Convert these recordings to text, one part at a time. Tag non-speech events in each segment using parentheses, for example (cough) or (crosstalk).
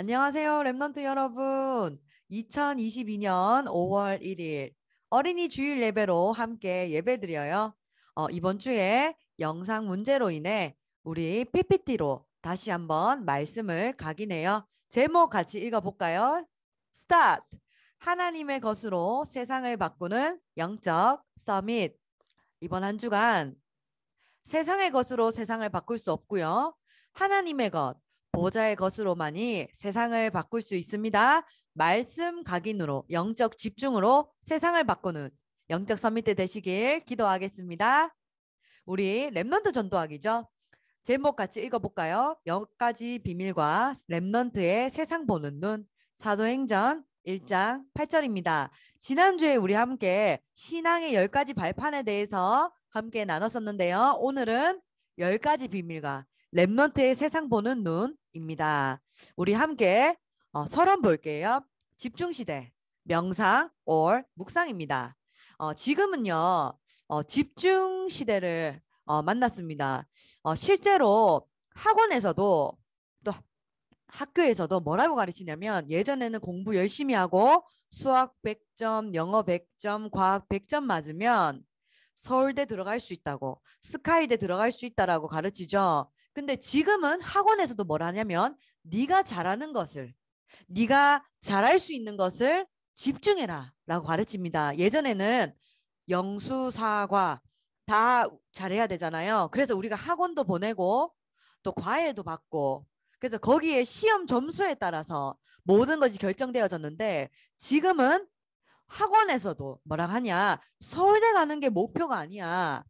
안녕하세요, 랩넌트 여러분. 2022년 5월 1일 어린이 주일 예배로 함께 예배드려요. 어, 이번 주에 영상 문제로 인해 우리 PPT로 다시 한번 말씀을 각인해요. 제목 같이 읽어볼까요? 스타트! 하나님의 것으로 세상을 바꾸는 영적 서밋. 이번 한 주간 세상의 것으로 세상을 바꿀 수 없고요. 하나님의 것, 보좌의 것으로만이 세상을 바꿀 수 있습니다. 말씀 각인으로 영적 집중으로 세상을 바꾸는 영적 서밋대 되시길 기도하겠습니다. 우리 랩런트 전도학이죠. 제목 같이 읽어볼까요? 여기까지 비밀과 랩런트의 세상 보는 눈 사도행전 1장 8절입니다. 지난주에 우리 함께 신앙의 10가지 발판에 대해서 함께 나눴었는데요. 오늘은 10가지 비밀과 랩런트의 세상 보는 눈 입니다. 우리 함께 어, 서론 볼게요. 집중시대, 명상 or 묵상입니다. 어, 지금은요, 어, 집중시대를 어, 만났습니다. 어, 실제로 학원에서도 또 학교에서도 뭐라고 가르치냐면 예전에는 공부 열심히 하고 수학 100점, 영어 100점, 과학 100점 맞으면 서울대 들어갈 수 있다고 스카이대 들어갈 수 있다라고 가르치죠. 근데 지금은 학원에서도 뭘 하냐면 네가 잘하는 것을 네가 잘할 수 있는 것을 집중해라 라고 가르칩니다. 예전에는 영수사과 다 잘해야 되잖아요. 그래서 우리가 학원도 보내고 또 과외도 받고 그래서 거기에 시험 점수에 따라서 모든 것이 결정되어졌는데 지금은 학원에서도 뭐라 하냐 서울대 가는 게 목표가 아니야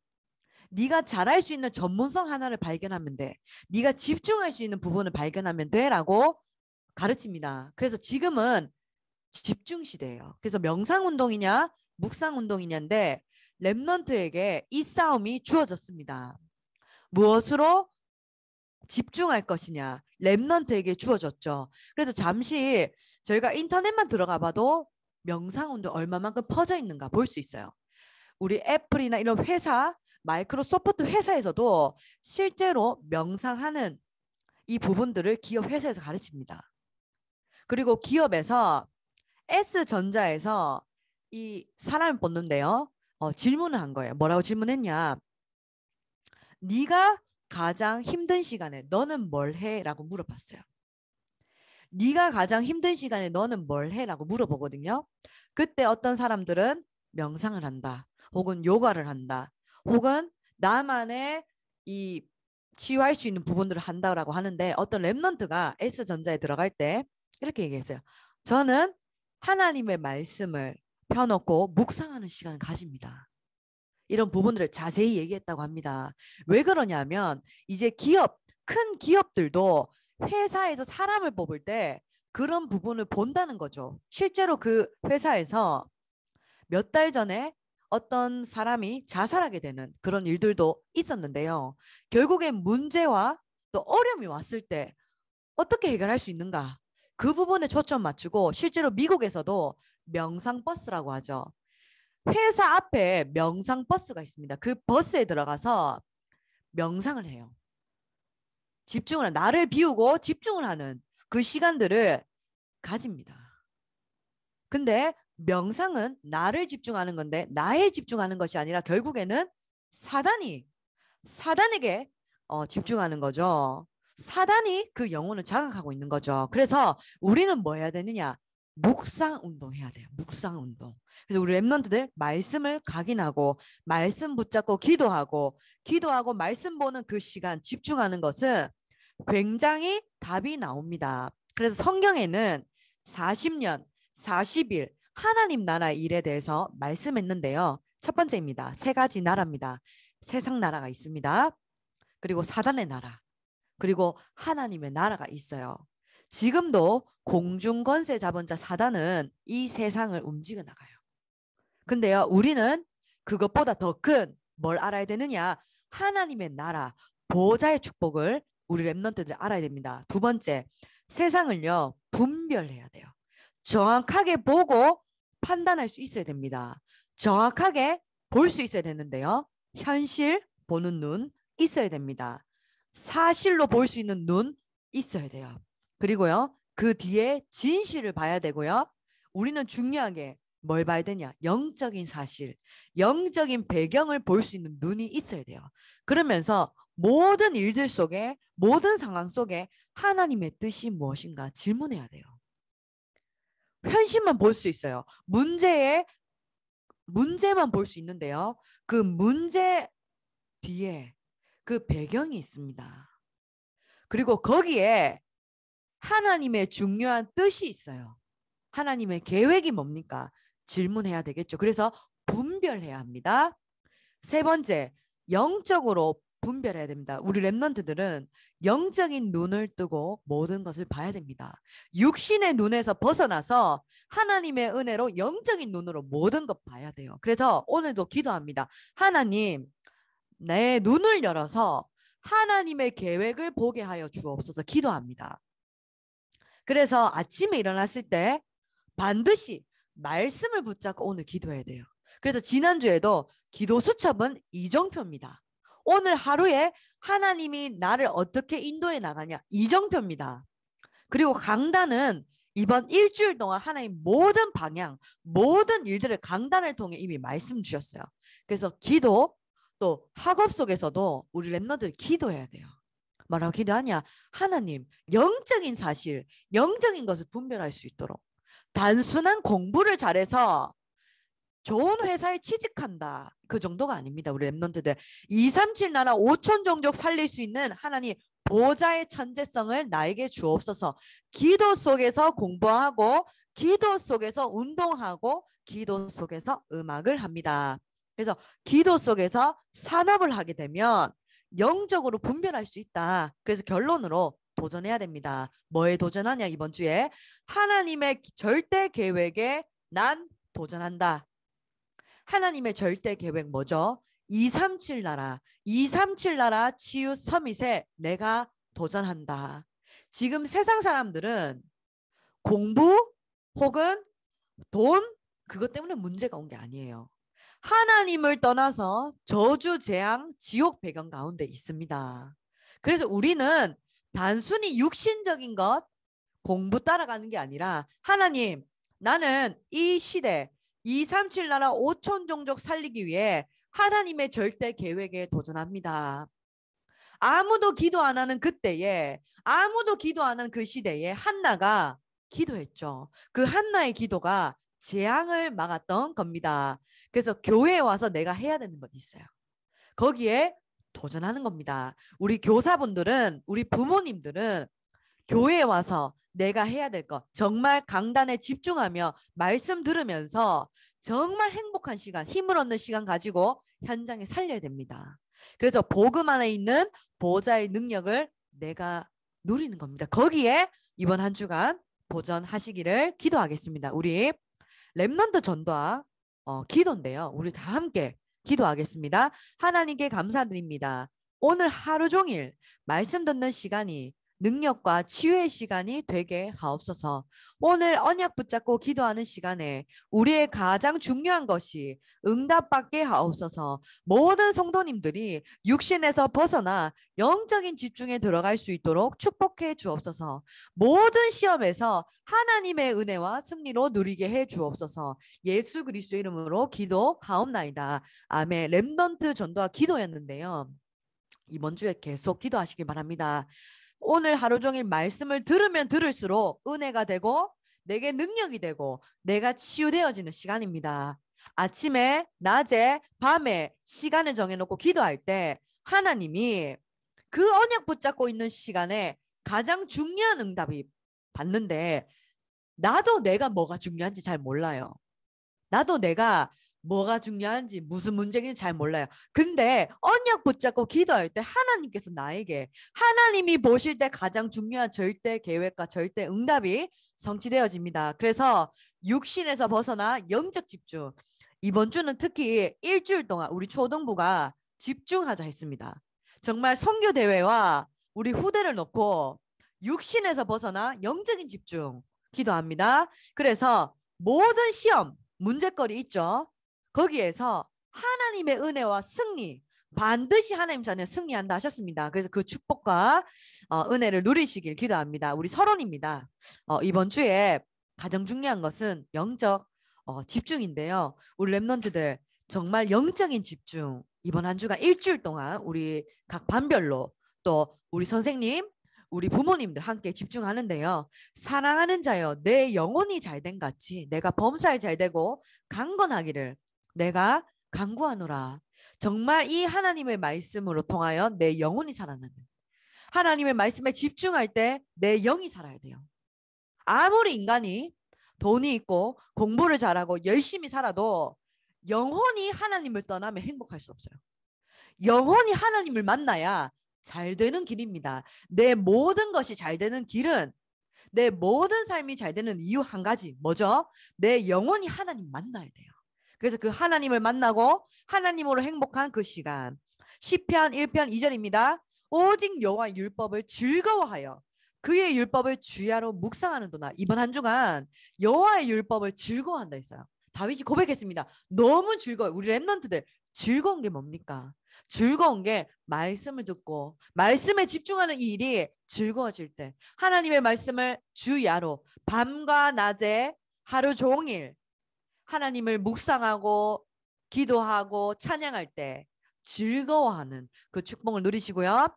네가 잘할 수 있는 전문성 하나를 발견하면 돼. 네가 집중할 수 있는 부분을 발견하면 돼라고 가르칩니다. 그래서 지금은 집중 시대예요. 그래서 명상 운동이냐 묵상 운동이냐인데 랩런트에게이 싸움이 주어졌습니다. 무엇으로 집중할 것이냐 랩런트에게 주어졌죠. 그래서 잠시 저희가 인터넷만 들어가 봐도 명상 운동 얼마만큼 퍼져 있는가 볼 수 있어요. 우리 애플이나 이런 회사 마이크로소프트 회사에서도 실제로 명상하는 이 부분들을 기업 회사에서 가르칩니다. 그리고 기업에서 S전자에서 이 사람을 뽑는데요. 어, 질문을 한 거예요. 뭐라고 질문했냐? 네가 가장 힘든 시간에 너는 뭘 해? 라고 물어봤어요. 네가 가장 힘든 시간에 너는 뭘 해? 라고 물어보거든요. 그때 어떤 사람들은 명상을 한다. 혹은 요가를 한다. 혹은 나만의 이 치유할 수 있는 부분들을 한다라고 하는데 어떤 랩런트가 S전자에 들어갈 때 이렇게 얘기했어요. 저는 하나님의 말씀을 펴놓고 묵상하는 시간을 가집니다. 이런 부분들을 자세히 얘기했다고 합니다. 왜 그러냐면 이제 기업, 큰 기업들도 회사에서 사람을 뽑을 때 그런 부분을 본다는 거죠. 실제로 그 회사에서 몇 달 전에 어떤 사람이 자살하게 되는 그런 일들도 있었는데요. 결국엔 문제와 또 어려움이 왔을 때 어떻게 해결할 수 있는가 그 부분에 초점 맞추고 실제로 미국에서도 명상버스라고 하죠. 회사 앞에 명상버스가 있습니다. 그 버스에 들어가서 명상을 해요. 집중을 나를 비우고 집중을 하는 그 시간들을 가집니다. 근데 명상은 나를 집중하는 건데 나에 집중하는 것이 아니라 결국에는 사단이 사단에게 어, 집중하는 거죠. 사단이 그 영혼을 자극하고 있는 거죠. 그래서 우리는 뭐 해야 되느냐? 묵상 운동해야 돼요. 묵상 운동. 그래서 우리 랩런트들 말씀을 각인하고 말씀 붙잡고 기도하고 기도하고 말씀 보는 그 시간 집중하는 것은 굉장히 답이 나옵니다. 그래서 성경에는 40년, 40일, 하나님 나라 일에 대해서 말씀했는데요. 첫 번째입니다. 세 가지 나라입니다. 세상 나라가 있습니다. 그리고 사단의 나라. 그리고 하나님의 나라가 있어요. 지금도 공중건세 자본자 사단은 이 세상을 움직여 나가요. 근데요, 우리는 그것보다 더 큰 뭘 알아야 되느냐? 하나님의 나라, 보좌의 축복을 우리 랩런트들 알아야 됩니다. 두 번째, 세상을요, 분별해야 돼요. 정확하게 보고 판단할 수 있어야 됩니다. 정확하게 볼 수 있어야 되는데요. 현실 보는 눈 있어야 됩니다. 사실로 볼 수 있는 눈 있어야 돼요. 그리고요. 그 뒤에 진실을 봐야 되고요. 우리는 중요하게 뭘 봐야 되냐? 영적인 사실, 영적인 배경을 볼 수 있는 눈이 있어야 돼요. 그러면서 모든 일들 속에, 모든 상황 속에 하나님의 뜻이 무엇인가 질문해야 돼요. 현실만 볼 수 있어요. 문제에 문제만 볼 수 있는데요. 그 문제 뒤에 그 배경이 있습니다. 그리고 거기에 하나님의 중요한 뜻이 있어요. 하나님의 계획이 뭡니까? 질문해야 되겠죠. 그래서 분별해야 합니다. 세 번째, 영적으로 분별해야 됩니다. 우리 랩런트들은 영적인 눈을 뜨고 모든 것을 봐야 됩니다. 육신의 눈에서 벗어나서 하나님의 은혜로 영적인 눈으로 모든 것 봐야 돼요. 그래서 오늘도 기도합니다. 하나님, 내 눈을 열어서 하나님의 계획을 보게 하여 주옵소서 기도합니다. 그래서 아침에 일어났을 때 반드시 말씀을 붙잡고 오늘 기도해야 돼요. 그래서 지난주에도 기도 수첩은 이정표입니다. 오늘 하루에 하나님이 나를 어떻게 인도해 나가냐 이정표입니다. 그리고 강단은 이번 일주일 동안 하나님 모든 방향, 모든 일들을 강단을 통해 이미 말씀 주셨어요. 그래서 기도 또 학업 속에서도 우리 랩너들 기도해야 돼요. 뭐라고 기도하냐? 하나님 영적인 사실, 영적인 것을 분별할 수 있도록 단순한 공부를 잘해서 좋은 회사에 취직한다. 그 정도가 아닙니다. 우리 랩런트들. 2, 3, 7 나라 5천 종족 살릴 수 있는 하나님 보좌의 천재성을 나에게 주옵소서. 기도 속에서 공부하고 기도 속에서 운동하고 기도 속에서 음악을 합니다. 그래서 기도 속에서 산업을 하게 되면 영적으로 분별할 수 있다. 그래서 결론으로 도전해야 됩니다. 뭐에 도전하냐 이번 주에 하나님의 절대 계획에 난 도전한다. 하나님의 절대 계획 뭐죠? 237 나라, 237 나라 치유 서밋에 내가 도전한다. 지금 세상 사람들은 공부 혹은 돈 그것 때문에 문제가 온 게 아니에요. 하나님을 떠나서 저주, 재앙, 지옥 배경 가운데 있습니다. 그래서 우리는 단순히 육신적인 것, 공부 따라가는 게 아니라 하나님, 나는 이 시대, 237 나라 5천 종족 살리기 위해 하나님의 절대 계획에 도전합니다. 아무도 기도 안 하는 그때에 아무도 기도 안 하는 그 시대에 한나가 기도했죠. 그 한나의 기도가 재앙을 막았던 겁니다. 그래서 교회에 와서 내가 해야 되는 것이 있어요. 거기에 도전하는 겁니다. 우리 교사분들은 우리 부모님들은 교회에 와서 내가 해야 될 것, 정말 강단에 집중하며 말씀 들으면서 정말 행복한 시간, 힘을 얻는 시간 가지고 현장에 살려야 됩니다. 그래서 복음 안에 있는 보좌의 능력을 내가 누리는 겁니다. 거기에 이번 한 주간 보전하시기를 기도하겠습니다. 우리 랩런드 전도와 어, 기도인데요. 우리 다 함께 기도하겠습니다. 하나님께 감사드립니다. 오늘 하루 종일 말씀 듣는 시간이 능력과 치유의 시간이 되게 하옵소서. 오늘 언약 붙잡고 기도하는 시간에 우리의 가장 중요한 것이 응답받게 하옵소서. 모든 성도님들이 육신에서 벗어나 영적인 집중에 들어갈 수 있도록 축복해 주옵소서. 모든 시험에서 하나님의 은혜와 승리로 누리게 해 주옵소서. 예수 그리스도 이름으로 기도하옵나이다. 아멘. 렘던트 전도와 기도였는데요. 이번 주에 계속 기도하시길 바랍니다. 오늘 하루 종일 말씀을 들으면 들을수록 은혜가 되고 내게 능력이 되고 내가 치유되어지는 시간입니다. 아침에, 낮에, 밤에 시간을 정해놓고 기도할 때 하나님이 그 언약 붙잡고 있는 시간에 가장 중요한 응답이 받는데 나도 내가 뭐가 중요한지 잘 몰라요. 나도 내가 뭐가 중요한지 무슨 문제인지 잘 몰라요. 근데 언약 붙잡고 기도할 때 하나님께서 나에게 하나님이 보실 때 가장 중요한 절대 계획과 절대 응답이 성취되어집니다. 그래서 육신에서 벗어나 영적 집중. 이번 주는 특히 일주일 동안 우리 초등부가 집중하자 했습니다. 정말 선교 대회와 우리 후대를 놓고 육신에서 벗어나 영적인 집중 기도합니다. 그래서 모든 시험 문제거리 있죠. 거기에서 하나님의 은혜와 승리 반드시 하나님 자녀 승리한다 하셨습니다. 그래서 그 축복과 어, 은혜를 누리시길 기도합니다. 우리 서론입니다. 어, 이번 주에 가장 중요한 것은 영적 어, 집중인데요. 우리 랩런트들 정말 영적인 집중 이번 한 주간 일주일 동안 우리 각 반별로 또 우리 선생님 우리 부모님들 함께 집중하는데요. 사랑하는 자여 내 영혼이 잘 된 같이 내가 범사에 잘 되고 강건하기를 내가 간구하노라. 정말 이 하나님의 말씀으로 통하여 내 영혼이 살아나는. 하나님의 말씀에 집중할 때 내 영이 살아야 돼요. 아무리 인간이 돈이 있고 공부를 잘하고 열심히 살아도 영혼이 하나님을 떠나면 행복할 수 없어요. 영혼이 하나님을 만나야 잘 되는 길입니다. 내 모든 것이 잘 되는 길은 내 모든 삶이 잘 되는 이유 한 가지 뭐죠? 내 영혼이 하나님 만나야 돼요. 그래서 그 하나님을 만나고 하나님으로 행복한 그 시간. 1 0편 1편 2절입니다. 오직 여호와의 율법을 즐거워하여 그의 율법을 주야로 묵상하는 도나 이번 한 주간 여호와의 율법을 즐거워한다 했어요. 다윗이 고백했습니다. 너무 즐거워. 요 우리 랩런트들 즐거운 게 뭡니까? 즐거운 게 말씀을 듣고 말씀에 집중하는 일이 즐거워질 때 하나님의 말씀을 주야로 밤과 낮에 하루 종일 하나님을 묵상하고 기도하고 찬양할 때 즐거워하는 그 축복을 누리시고요.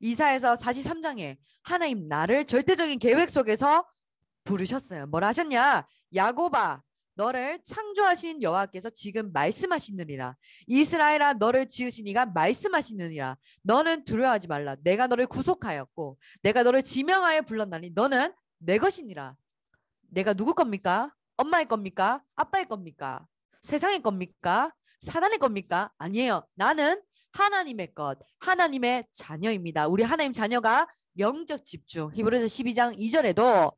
이사에서 43장에 하나님 나를 절대적인 계획 속에서 부르셨어요. 뭐라 하셨냐? 야고바 너를 창조하신 여호와께서 지금 말씀하시느니라 이스라엘아 너를 지으신 이가 말씀하시느니라 너는 두려워하지 말라 내가 너를 구속하였고 내가 너를 지명하여 불렀나니 너는 내 것이니라 내가 누구 겁니까? 엄마의 겁니까? 아빠의 겁니까? 세상의 겁니까? 사단의 겁니까? 아니에요. 나는 하나님의 것, 하나님의 자녀입니다. 우리 하나님 자녀가 영적 집중. 히브리서 12장 2절에도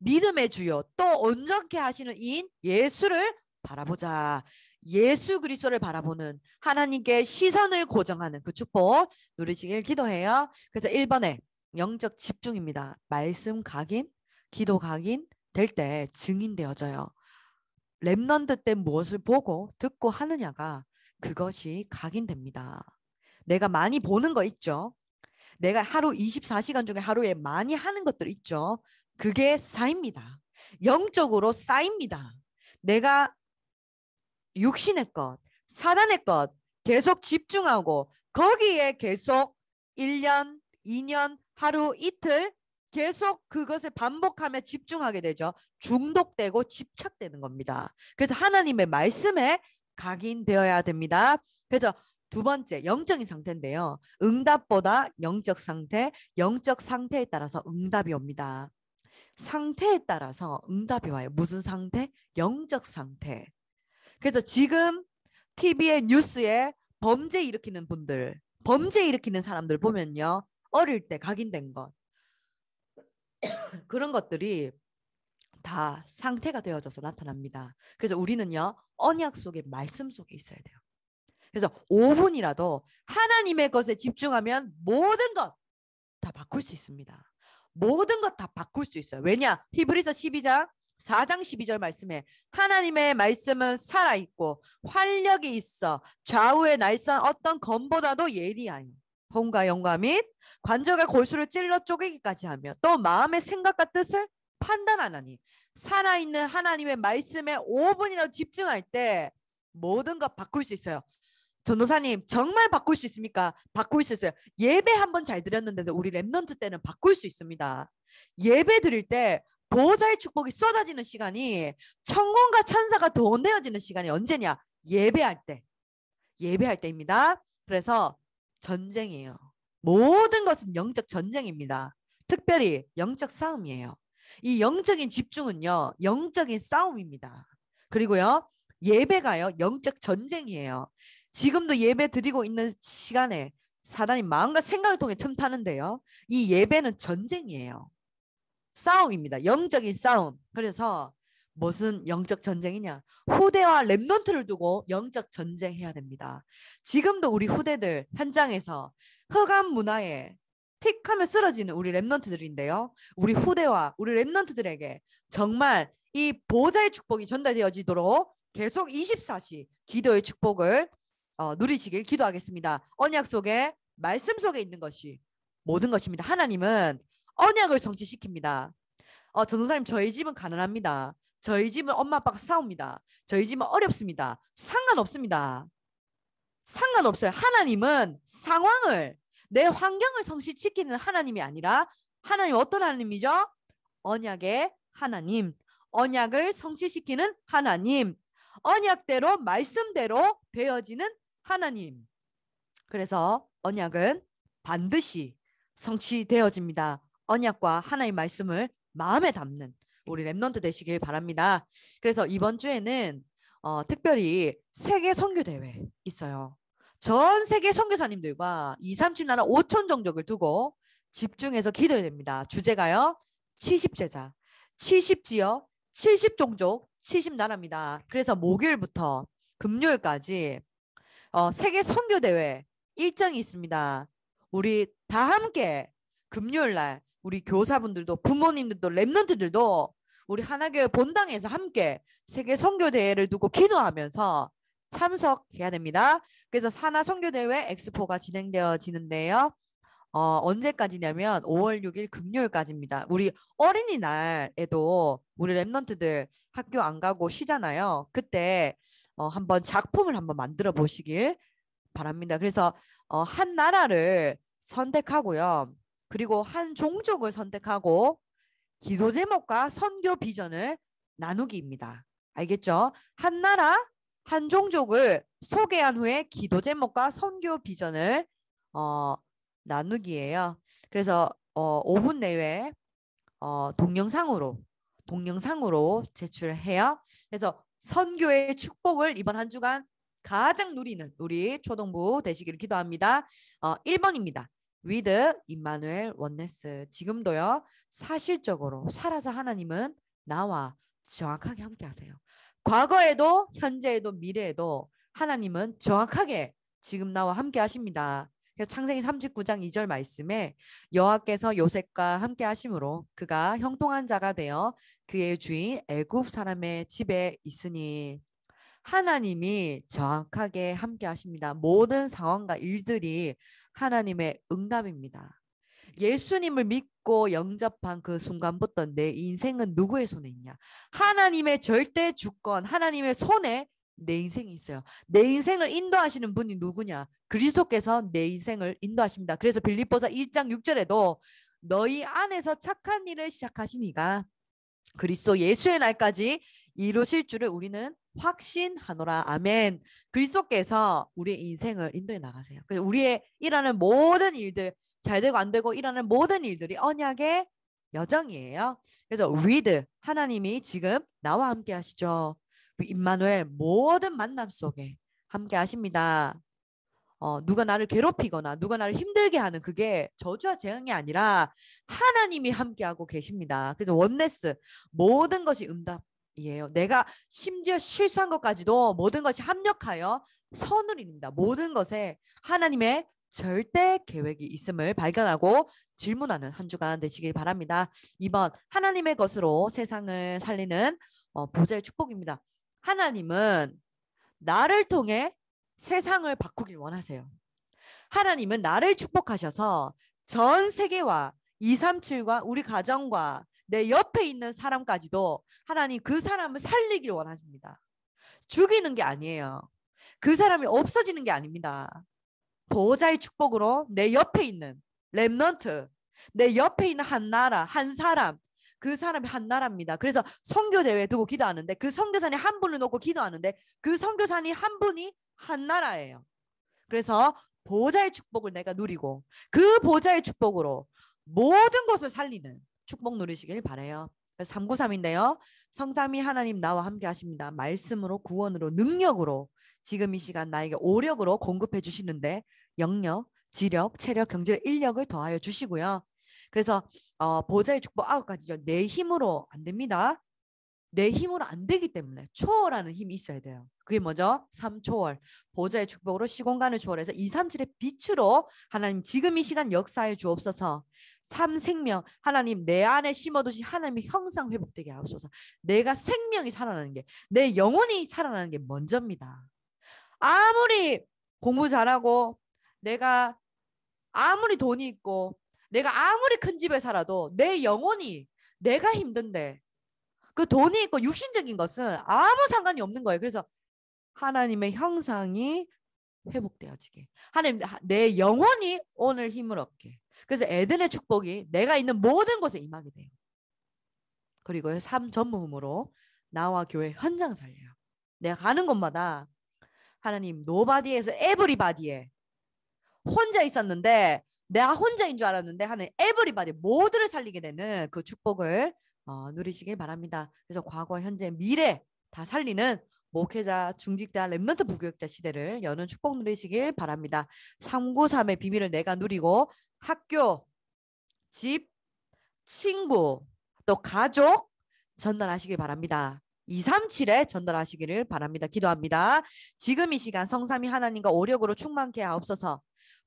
믿음의 주요 또 온전케 하시는 이인 예수를 바라보자. 예수 그리스도를 바라보는 하나님께 시선을 고정하는 그 축복 누리시길 기도해요. 그래서 1번에 영적 집중입니다. 말씀 각인, 기도 각인, 될때 증인되어져요. 랩런드때 무엇을 보고 듣고 하느냐가 그것이 각인됩니다. 내가 많이 보는 거 있죠. 내가 하루 24시간 중에 하루에 많이 하는 것들 있죠. 그게 쌓입니다. 영적으로 쌓입니다. 내가 육신의 것, 사단의 것 계속 집중하고 거기에 계속 1년, 2년, 하루 이틀 계속 그것을 반복하며 집중하게 되죠. 중독되고 집착되는 겁니다. 그래서 하나님의 말씀에 각인되어야 됩니다. 그래서 두 번째 영적인 상태인데요. 응답보다 영적 상태, 영적 상태에 따라서 응답이 옵니다. 상태에 따라서 응답이 와요. 무슨 상태? 영적 상태. 그래서 지금 TV의 뉴스에 범죄 일으키는 분들, 범죄 일으키는 사람들 보면요. 어릴 때 각인된 것, (coughs) 그런 것들이 다 상태가 되어져서 나타납니다. 그래서 우리는요, 언약 속에 말씀 속에 있어야 돼요. 그래서 5분이라도 하나님의 것에 집중하면 모든 것 다 바꿀 수 있습니다. 모든 것 다 바꿀 수 있어요. 왜냐? 히브리서 12장 4장 12절 말씀에 하나님의 말씀은 살아있고 활력이 있어 좌우의 날선 어떤 검보다도 예리하니 검과 영과 및 관절과 골수를 찔러 쪼개기까지 하며 또 마음의 생각과 뜻을 판단하나니 살아있는 하나님의 말씀에 5분이라도 집중할 때 모든 것 바꿀 수 있어요. 전도사님 정말 바꿀 수 있습니까? 바꿀 수 있어요. 예배 한번잘 드렸는데도 우리 랩넌트 때는 바꿀 수 있습니다. 예배 드릴 때 보호자의 축복이 쏟아지는 시간이 천공과 천사가 돈내어지는 시간이 언제냐? 예배할 때. 예배할 때입니다. 그래서 전쟁이에요. 모든 것은 영적 전쟁입니다. 특별히 영적 싸움이에요. 이 영적인 집중은요, 영적인 싸움입니다. 그리고요, 예배가요, 영적 전쟁이에요. 지금도 예배 드리고 있는 시간에 사단이 마음과 생각을 통해 틈타는데요. 이 예배는 전쟁이에요. 싸움입니다. 영적인 싸움. 그래서 무슨 영적 전쟁이냐? 후대와 랩넌트를 두고 영적 전쟁해야 됩니다. 지금도 우리 후대들 현장에서 흑암 문화에 틱 하면 쓰러지는 우리 랩넌트들인데요. 우리 후대와 우리 랩넌트들에게 정말 이 보좌의 축복이 전달되어지도록 계속 24시 기도의 축복을 어, 누리시길 기도하겠습니다. 언약 속에 말씀 속에 있는 것이 모든 것입니다. 하나님은 언약을 성취시킵니다. 어, 전도사님 저희 집은 가난합니다. 저희 집은 엄마 아빠가 싸웁니다. 저희 집은 어렵습니다. 상관없습니다. 상관없어요. 하나님은 상황을 내 환경을 성시 지키는 하나님이 아니라 하나님 어떤 하나님이죠? 언약의 하나님. 언약을 성취시키는 하나님. 언약대로 말씀대로 되어지는 하나님. 그래서 언약은 반드시 성취되어집니다. 언약과 하나의 말씀을 마음에 담는 우리 랩넌트 되시길 바랍니다. 그래서 이번 주에는 어, 특별히 세계 선교 대회 있어요. 전 세계 선교사님들과 2, 3주 나라 5천 종족을 두고 집중해서 기도해야 됩니다. 주제가요. 70제자, 70지역, 70종족, 70나라입니다. 그래서 목요일부터 금요일까지 어, 세계 선교 대회 일정이 있습니다. 우리 다 함께 금요일 날 우리 교사분들도 부모님들도 랩런트들도 우리 하나교회 본당에서 함께 세계 선교 대회를 두고 기도하면서 참석해야 됩니다. 그래서 산하 선교 대회 엑스포가 진행되어지는데요. 어, 언제까지냐면 5월 6일 금요일까지입니다. 우리 어린이날에도 우리 랩런트들 학교 안 가고 쉬잖아요. 그때 어, 한번 작품을 한번 만들어 보시길 바랍니다. 그래서 어, 한 나라를 선택하고요. 그리고 한 종족을 선택하고 기도 제목과 선교 비전을 나누기입니다. 알겠죠? 한 나라, 한 종족을 소개한 후에 기도 제목과 선교 비전을 어, 나누기예요. 그래서 어, 5분 내외 어, 동영상으로 동영상으로 제출해요. 그래서 선교의 축복을 이번 한 주간 가장 누리는 우리 초동부 되시기를 기도합니다. 어, 1번입니다. with 임마누엘 원네스 지금도요 사실적으로 살아서 하나님은 나와 정확하게 함께하세요. 과거에도 현재에도 미래에도 하나님은 정확하게 지금 나와 함께 하십니다. 그래서 창세기 39장 2절 말씀에 여호와께서 요셉과 함께 하심으로 그가 형통한 자가 되어 그의 주인 애굽 사람의 집에 있으니 하나님이 정확하게 함께 하십니다. 모든 상황과 일들이 하나님의 응답입니다. 예수님을 믿고 영접한 그 순간부터 내 인생은 누구의 손에 있냐? 하나님의 절대 주권, 하나님의 손에 내 인생이 있어요. 내 인생을 인도하시는 분이 누구냐? 그리스도께서 내 인생을 인도하십니다. 그래서 빌립보서 1장 6절에도 너희 안에서 착한 일을 시작하시니가 그리스도 예수의 날까지 이루실 줄을 우리는 확신하노라. 아멘. 그리스도께서 우리의 인생을 인도해 나가세요. 우리의 일하는 모든 일들, 잘 되고 안 되고 일하는 모든 일들이 언약의 여정이에요. 그래서 with 하나님이 지금 나와 함께 하시죠. 그 임마누엘 모든 만남 속에 함께 하십니다. 어, 누가 나를 괴롭히거나 누가 나를 힘들게 하는 그게 저주와 재앙이 아니라 하나님이 함께하고 계십니다. 그래서 원네스 모든 것이 응답 이에요. 내가 심지어 실수한 것까지도 모든 것이 합력하여 선을 이룹니다. 모든 것에 하나님의 절대 계획이 있음을 발견하고 질문하는 한 주간 되시길 바랍니다. 2번 하나님의 것으로 세상을 살리는 어, 보좌의 축복입니다. 하나님은 나를 통해 세상을 바꾸길 원하세요. 하나님은 나를 축복하셔서 전 세계와 237과 우리 가정과 내 옆에 있는 사람까지도 하나님 그 사람을 살리길 원하십니다. 죽이는 게 아니에요. 그 사람이 없어지는 게 아닙니다. 보호자의 축복으로 내 옆에 있는 랩넌트, 내 옆에 있는 한 나라, 한 사람, 그 사람이 한 나라입니다. 그래서 성교 대회 두고 기도하는데 그성교사님한 분을 놓고 기도하는데 그성교사님한 분이 한 나라예요. 그래서 보호자의 축복을 내가 누리고 그 보호자의 축복으로 모든 것을 살리는 축복 누리시길 바래요. 393인데요. 성삼이 하나님 나와 함께 하십니다. 말씀으로 구원으로 능력으로 지금 이 시간 나에게 오력으로 공급해 주시는데 영력, 지력, 체력, 경제 인력을 더하여 주시고요. 그래서 어, 보좌의 축복 아홉 가지죠. 내 힘으로 안 됩니다. 내 힘으로 안 되기 때문에 초월하는 힘이 있어야 돼요. 그게 뭐죠? 3초월 보좌의 축복으로 시공간을 초월해서 237의 빛으로 하나님 지금 이 시간 역사에 주옵소서 삼생명 하나님 내 안에 심어두신 하나님의 형상 회복되게 하옵소서. 내가 생명이 살아나는 게 내 영혼이 살아나는 게 먼저입니다. 아무리 공부 잘하고 내가 아무리 돈이 있고 내가 아무리 큰 집에 살아도 내 영혼이 내가 힘든데 그 돈이 있고 육신적인 것은 아무 상관이 없는 거예요. 그래서 하나님의 형상이 회복되어지게 하나님 내 영혼이 오늘 힘을 얻게 그래서 에덴의 축복이 내가 있는 모든 곳에 임하게 돼요. 그리고 삶 전무후무로 나와 교회 현장 살려요. 내가 가는 곳마다 하나님 노바디에서 에브리바디에 혼자 있었는데 내가 혼자인 줄 알았는데 하는 에브리바디 모두를 살리게 되는 그 축복을 어, 누리시길 바랍니다. 그래서 과거, 현재, 미래 다 살리는 목회자, 중직자, 랩런트 부교육자 시대를 여는 축복 누리시길 바랍니다. 393의 비밀을 내가 누리고 학교, 집, 친구, 또 가족 전달하시길 바랍니다. 237에 전달하시기를 바랍니다. 기도합니다. 지금 이 시간 성삼이 하나님과 오력으로 충만케 하옵소서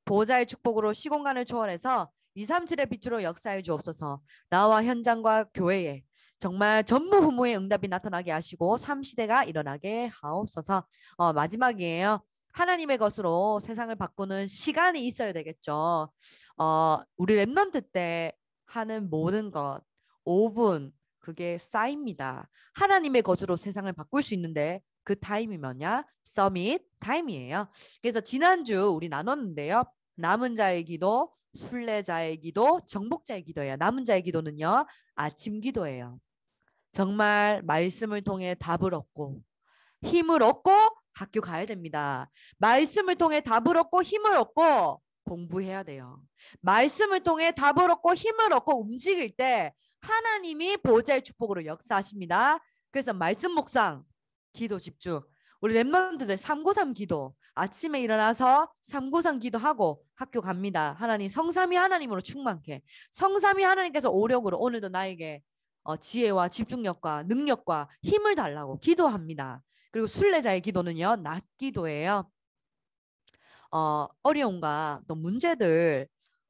보좌의 축복으로 시공간을 초월해서 237의 빛으로 역사해 주옵소서 나와 현장과 교회에 정말 전무후무의 응답이 나타나게 하시고 3시대가 일어나게 하옵소서 어, 마지막이에요. 하나님의 것으로 세상을 바꾸는 시간이 있어야 되겠죠. 어, 우리 랩런트 때 하는 모든 것 5분 그게 쌓입니다. 하나님의 것으로 세상을 바꿀 수 있는데 그 타임이 뭐냐? 서밋 타임이에요. 그래서 지난주 우리 나눴는데요. 남은 자의 기도, 순례자의 기도, 정복자의 기도예요. 남은 자의 기도는요. 아침 기도예요. 정말 말씀을 통해 답을 얻고 힘을 얻고 학교 가야 됩니다. 말씀을 통해 답을 얻고 힘을 얻고 공부해야 돼요. 말씀을 통해 답을 얻고 힘을 얻고 움직일 때 하나님이 보좌의 축복으로 역사하십니다. 그래서 말씀 묵상, 기도 집중. 우리 랩런드들 393 기도 아침에 일어나서 393 기도하고 학교 갑니다. 하나님 성삼이 하나님으로 충만케. 성삼이 하나님께서 오력으로 오늘도 나에게 어, 지혜와 집중력과 능력과 힘을 달라고 기도합니다. 그리고 순례자의 기도는요, 낮 기도예요. 어, 어려움과 또 문제들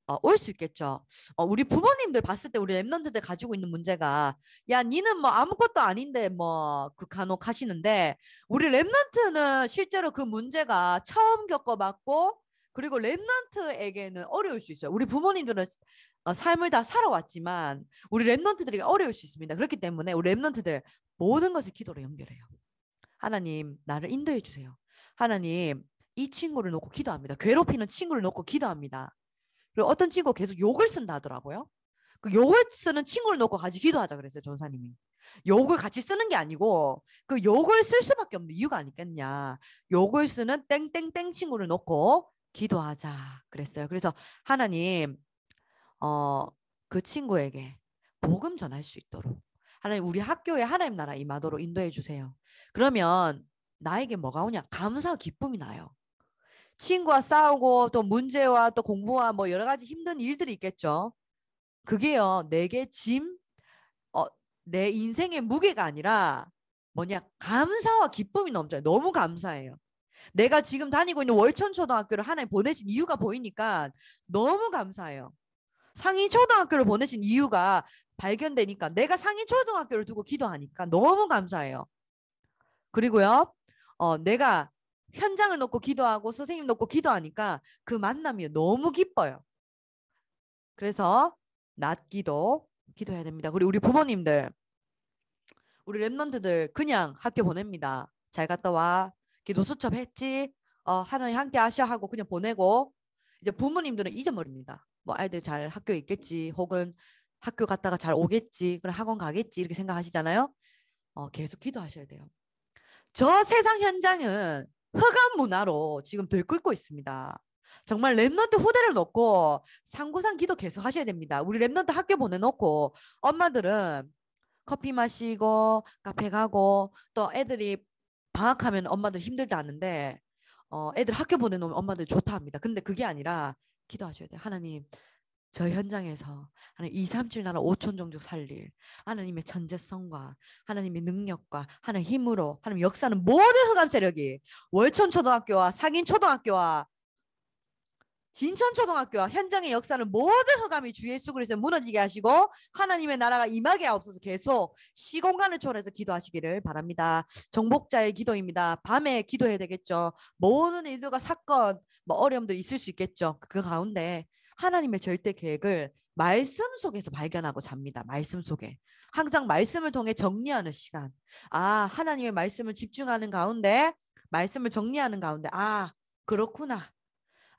어, 올 수 있겠죠. 어, 우리 부모님들 봤을 때 우리 랩런트들 가지고 있는 문제가 야 니는 뭐 아무것도 아닌데 뭐그 간혹 하시는데 우리 랩런트는 실제로 그 문제가 처음 겪어봤고 그리고 랩런트에게는 어려울 수 있어요. 우리 부모님들은 어, 삶을 다 살아왔지만 우리 랩런트들에게 어려울 수 있습니다. 그렇기 때문에 우리 랩런트들 모든 것을 기도로 연결해요. 하나님 나를 인도해 주세요. 하나님 이 친구를 놓고 기도합니다. 괴롭히는 친구를 놓고 기도합니다. 그리고 어떤 친구 계속 욕을 쓴다더라고요. 그 욕을 쓰는 친구를 놓고 같이 기도하자 그랬어요. 전사님이. 욕을 같이 쓰는 게 아니고 그 욕을 쓸 수밖에 없는 이유가 아니겠냐. 욕을 쓰는 땡땡땡 친구를 놓고 기도하자 그랬어요. 그래서 하나님 어, 그 친구에게 복음 전할 수 있도록 하나님 우리 학교에 하나님 나라 임하도록 음. 인도해 주세요. 그러면 나에게 뭐가 오냐? 감사 기쁨이 나요. 친구와 싸우고 또 문제와 또 공부와 뭐 여러 가지 힘든 일들이 있겠죠. 그게요. 내게 짐, 어, 내 인생의 무게가 아니라 뭐냐? 감사와 기쁨이 넘쳐요. 너무 감사해요. 내가 지금 다니고 있는 월천초등학교를 하나님 보내신 이유가 보이니까 너무 감사해요. 상인 초등학교를 보내신 이유가 발견되니까 내가 상인 초등학교를 두고 기도하니까 너무 감사해요. 그리고요, 어, 내가 현장을 놓고 기도하고 선생님 놓고 기도하니까 그 만남이 너무 기뻐요. 그래서 낮 기도 기도해야 됩니다. 그리고 우리 부모님들, 우리 랩런트들 그냥 학교 보냅니다. 잘 갔다 와. 기도 수첩 했지. 어, 하나님 함께 하셔 하고 그냥 보내고 이제 부모님들은 잊어버립니다. 뭐 아이들 잘 학교에 있겠지 혹은 학교 갔다가 잘 오겠지 그럼 학원 가겠지 이렇게 생각하시잖아요. 어, 계속 기도하셔야 돼요. 저 세상 현장은 흑암 문화로 지금 들끓고 있습니다. 정말 랩런트 후대를 놓고 상고상 기도 계속 하셔야 됩니다. 우리 랩런트 학교 보내놓고 엄마들은 커피 마시고 카페 가고 또 애들이 방학하면 엄마들 힘들다 하는데 어, 애들 학교 보내놓으면 엄마들 좋다 합니다. 근데 그게 아니라 기도하셔야 돼요. 하나님, 저 현장에서 하나님 2, 3주 나라 5천 종족 살릴 하나님의 전제성과 하나님의 능력과 하나님 힘으로 하나님 역사는 모든 흑암 세력이 월천 초등학교와 상인 초등학교와 진천초등학교와 현장의 역사는 모든 허암이주 예수 그리스도 무너지게 하시고 하나님의 나라가 임하게 없어서 계속 시공간을 초월해서 기도하시기를 바랍니다. 정복자의 기도입니다. 밤에 기도해야 되겠죠. 모든 일들과 사건, 뭐어려움도 있을 수 있겠죠. 그 가운데 하나님의 절대 계획을 말씀 속에서 발견하고 잡니다. 말씀 속에. 항상 말씀을 통해 정리하는 시간. 아, 하나님의 말씀을 집중하는 가운데 말씀을 정리하는 가운데 아, 그렇구나.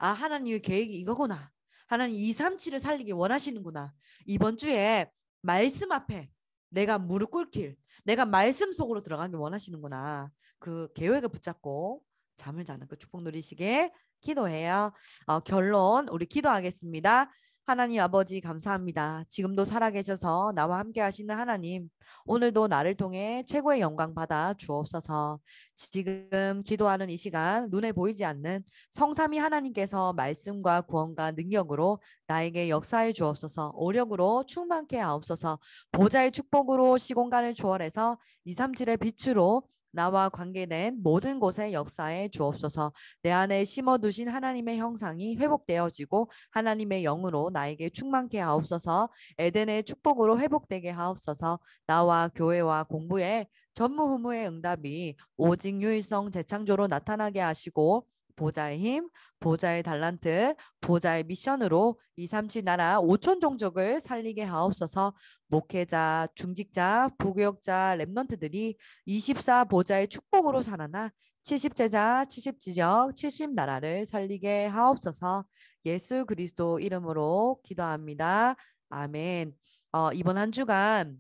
아, 하나님의 계획이 이거구나. 하나님 2, 3, 7을 살리기 원하시는구나. 이번 주에 말씀 앞에 내가 무릎 꿇길, 내가 말씀 속으로 들어가길 원하시는구나. 그 계획을 붙잡고 잠을 자는 그 축복 누리시길 기도해요. 어, 결론 우리 기도하겠습니다. 하나님 아버지 감사합니다. 지금도 살아계셔서 나와 함께 하시는 하나님, 오늘도 나를 통해 최고의 영광 받아 주옵소서. 지금 기도하는 이 시간 눈에 보이지 않는 성삼위 하나님께서 말씀과 구원과 능력으로 나에게 역사해 주옵소서. 오력으로 충만케 하옵소서. 보좌의 축복으로 시공간을 조월해서 237의 빛으로 나와 관계된 모든 곳의 역사에 주옵소서 내 안에 심어두신 하나님의 형상이 회복되어지고 하나님의 영으로 나에게 충만케 하옵소서 에덴의 축복으로 회복되게 하옵소서 나와 교회와 공부에 전무후무의 응답이 오직 유일성 재창조로 나타나게 하시고 보좌의 힘, 보좌의 달란트, 보좌의 미션으로 이삼치 나라 오천 종족을 살리게 하옵소서 목회자, 중직자, 부교역자, 랩넌트들이 이십사 보좌의 축복으로 살아나 칠십 제자, 칠십 지적 칠십 나라를 살리게 하옵소서 예수 그리스도 이름으로 기도합니다. 아멘. 어, 이번 한 주간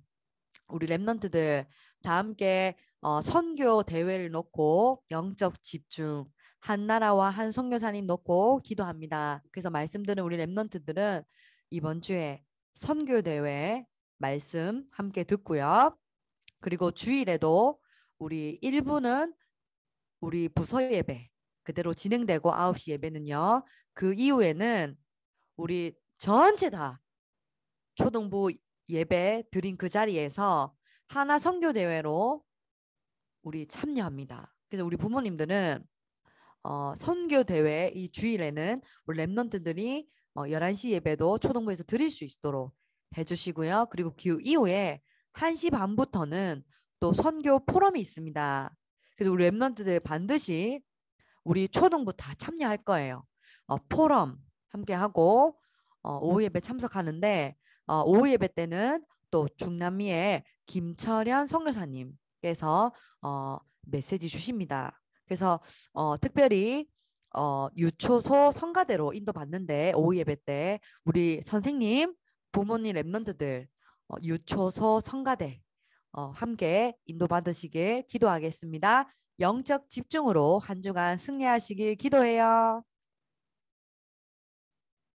우리 랩넌트들 다 함께 어, 선교 대회를 놓고 영적 집중 한나라와 한 선교사님 놓고 기도합니다. 그래서 말씀드린 우리 랩런트들은 이번 주에 선교 대회 말씀 함께 듣고요. 그리고 주일에도 우리 1부는 우리 부서 예배 그대로 진행되고 9시 예배는요. 그 이후에는 우리 전체 다 초등부 예배 드린 그 자리에서 하나 선교 대회로 우리 참여합니다. 그래서 우리 부모님들은 어, 선교 대회 이 주일에는 우리 랩런트들이 어, 11시 예배도 초동부에서 드릴 수 있도록 해주시고요. 그리고 그 이후에 1시 반부터는 또 선교 포럼이 있습니다. 그래서 우리 랩런트들 반드시 우리 초등부 다 참여할 거예요. 어, 포럼 함께하고 어, 오후 예배 참석하는데 어, 오후 예배 때는 또 중남미의 김철현 선교사님께서 어, 메시지 주십니다. 그래서 어, 특별히 어, 유초소 성가대로 인도받는데 오후 예배 때 우리 선생님 부모님 랩런트들 어, 유초소 성가대 어, 함께 인도받으시길 기도하겠습니다. 영적 집중으로 한 주간 승리하시길 기도해요.